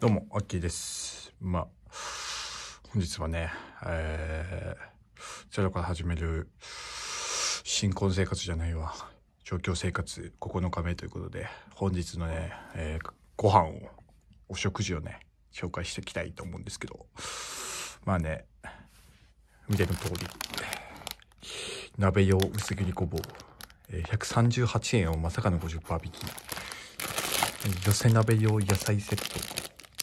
どうも、アッキーです。まあ、本日はね、えー、ゼロから始める、新婚生活じゃないわ、状況生活9日目ということで、本日のね、えー、ご飯を、お食事をね、紹介していきたいと思うんですけど、まあね、見ての通り、鍋用薄切りごぼう、え138円をまさかの50%引き、寄せ鍋用野菜セット、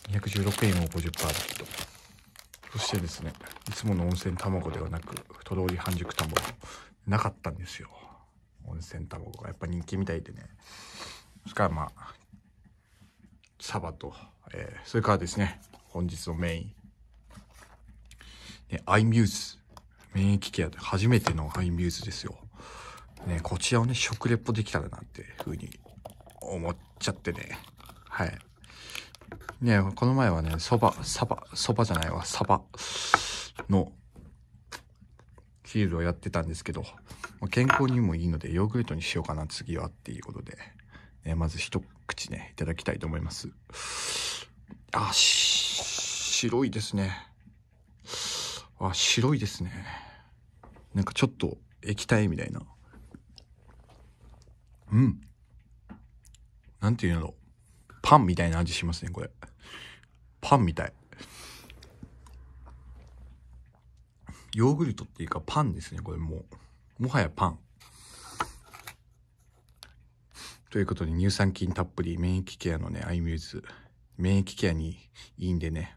216円を50%引きとそしてですねいつもの温泉卵ではなくとろり半熟卵なかったんですよ温泉卵がやっぱ人気みたいでねそれからまあサバと、えー、それからですね本日のメインね、アイミューズ免疫ケアで初めてのアイミューズですよ。ね、こちらをね、食レポできたらなっていうふうに思っちゃってね。はい。ねこの前はね、そば、蕎麦、そばじゃないわ、サバのキールをやってたんですけど、健康にもいいのでヨーグルトにしようかな、次はっていうことで、ね、まず一口ね、いただきたいと思います。あ、白いですね。あ、白いですね。なんかちょっと液体みたいな。うん。なんていうのパンみたいな味しますね、これ。パンみたい。ヨーグルトっていうかパンですね、これもう。もはやパン。ということで、乳酸菌たっぷり免疫ケアのね、アイミューズ、免疫ケアにいいんでね、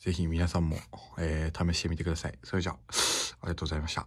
ぜひ皆さんも、えー、試してみてください。それじゃあ、ありがとうございました。